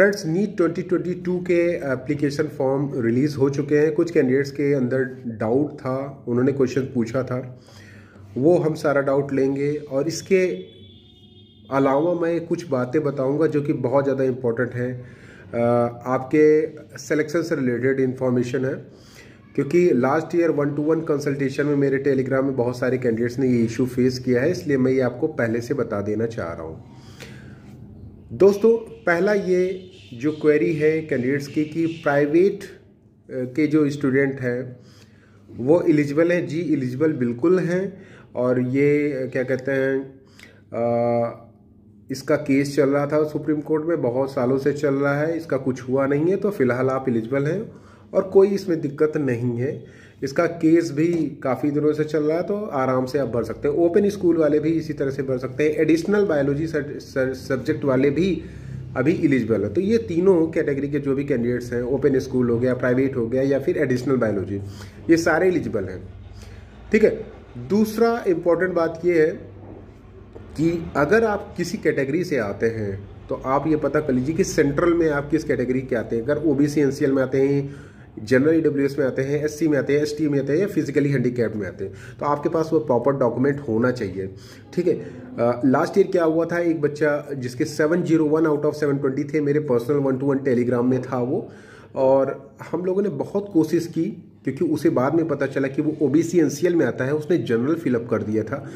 friends NEET 2022 के application form release हो चुके हैं कुछ कैंडिडेट्स के अंदर डाउट था उन्होंने क्वेश्चन पूछा था वो हम सारा डाउट लेंगे और इसके अलावा मैं कुछ बातें बताऊंगा जो कि बहुत ज़्यादा इम्पॉर्टेंट हैं आपके सिलेक्शन से रिलेटेड इन्फॉर्मेशन है क्योंकि last year one to one consultation में मेरे टेलीग्राम में बहुत सारे कैंडिडेट्स ने ये इशू फेस किया है इसलिए मैं ये आपको पहले से बता देना चाह रहा हूँ दोस्तों पहला ये जो क्वेरी है कैंडिडेट्स की कि प्राइवेट के जो स्टूडेंट हैं वो एलिजिबल हैं जी एलिजिबल बिल्कुल हैं और ये क्या कहते हैं इसका केस चल रहा था सुप्रीम कोर्ट में बहुत सालों से चल रहा है इसका कुछ हुआ नहीं है तो फिलहाल आप एलिजिबल हैं और कोई इसमें दिक्कत नहीं है इसका केस भी काफ़ी दिनों से चल रहा है तो आराम से आप भर सकते हैं ओपन स्कूल वाले भी इसी तरह से भर सकते हैं एडिशनल बायोलॉजी सब्जेक्ट वाले भी अभी इलिजिबल है तो ये तीनों कैटेगरी के जो भी कैंडिडेट्स हैं ओपन स्कूल हो गया प्राइवेट हो गया या फिर एडिशनल बायोलॉजी ये सारे इलिजिबल हैं ठीक है दूसरा इम्पॉर्टेंट बात ये है कि अगर आप किसी कैटेगरी से आते हैं तो आप ये पता कर लीजिए कि सेंट्रल में आप किस कैटेगरी के आते हैं अगर ओ बी में आते हैं जनरल ई e में आते हैं एस में आते हैं एस में आते हैं या फिजिकली हैंडीकैप में आते हैं तो आपके पास वो प्रॉपर डॉक्यूमेंट होना चाहिए ठीक है लास्ट ईयर क्या हुआ था एक बच्चा जिसके 701 आउट ऑफ 720 थे मेरे personal one to one Telegram में था वो और हम लोगों ने बहुत कोशिश की क्योंकि उसे बाद में पता चला कि वो ओ बी में आता है उसने जनरल फिलअप कर दिया था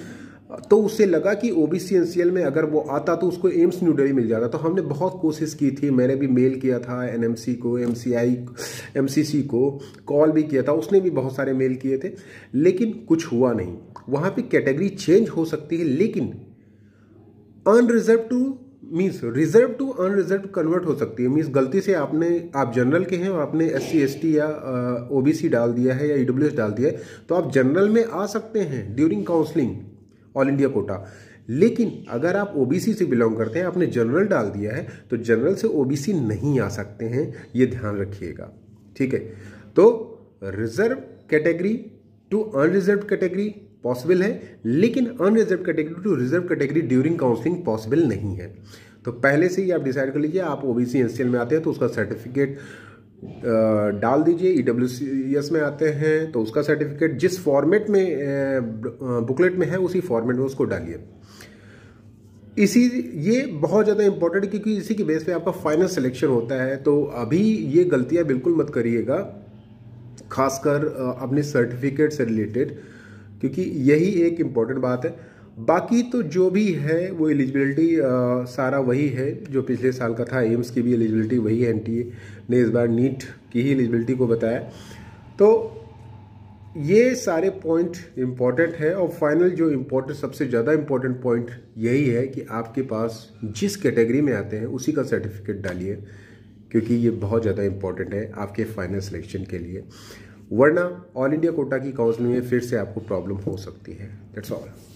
तो उसे लगा कि ओ बी में अगर वो आता तो उसको एम्स न्यू डेली मिल जाता तो हमने बहुत कोशिश की थी मैंने भी मेल किया था एन को एम सी को कॉल भी किया था उसने भी बहुत सारे मेल किए थे लेकिन कुछ हुआ नहीं वहाँ पे कैटेगरी चेंज हो सकती है लेकिन unreserve to means reserve to unreserve convert हो सकती है मीन्स गलती से आपने आप जनरल के हैं और आपने एस सी एस टी या ओ बी सी डाल दिया है या ई e डाल दिया है तो आप जनरल में आ सकते हैं during counselling all India quota लेकिन अगर आप ओबीसी से बिलोंग करते हैं आपने जनरल डाल दिया है तो जनरल से ओबीसी नहीं आ सकते हैं ये ध्यान रखिएगा ठीक है तो reserve category to unreserve category possible है लेकिन unreserve category to reserve category during counselling possible नहीं है तो पहले से ही आप डिसाइड कर लीजिए आप ओबीसी एनसीएल में आते हैं तो उसका सर्टिफिकेट डाल दीजिए ई e में आते हैं तो उसका सर्टिफिकेट जिस फॉर्मेट में बुकलेट में है उसी फॉर्मेट में उसको डालिए इसी ये बहुत ज़्यादा इंपॉर्टेंट क्योंकि इसी के बेस पे आपका फाइनल सिलेक्शन होता है तो अभी ये गलतियाँ बिल्कुल मत करिएगा खासकर अपने सर्टिफिकेट से रिलेटेड क्योंकि यही एक इम्पॉर्टेंट बात है बाकी तो जो भी है वो एलिजिबिलिटी सारा वही है जो पिछले साल का था एम्स की भी एलिजिबिलिटी वही है एन ने इस बार नीट की ही एलिजिबिलिटी को बताया तो ये सारे पॉइंट इम्पॉर्टेंट है और फाइनल जो इम्पोर्टेंट सबसे ज़्यादा इम्पॉर्टेंट पॉइंट यही है कि आपके पास जिस कैटेगरी में आते हैं उसी का सर्टिफिकेट डालिए क्योंकि ये बहुत ज़्यादा इम्पॉर्टेंट है आपके फाइनल सिलेक्शन के लिए वरना ऑल इंडिया कोटा की काउंसिलिंग में फिर से आपको प्रॉब्लम हो सकती है दैट्स ऑल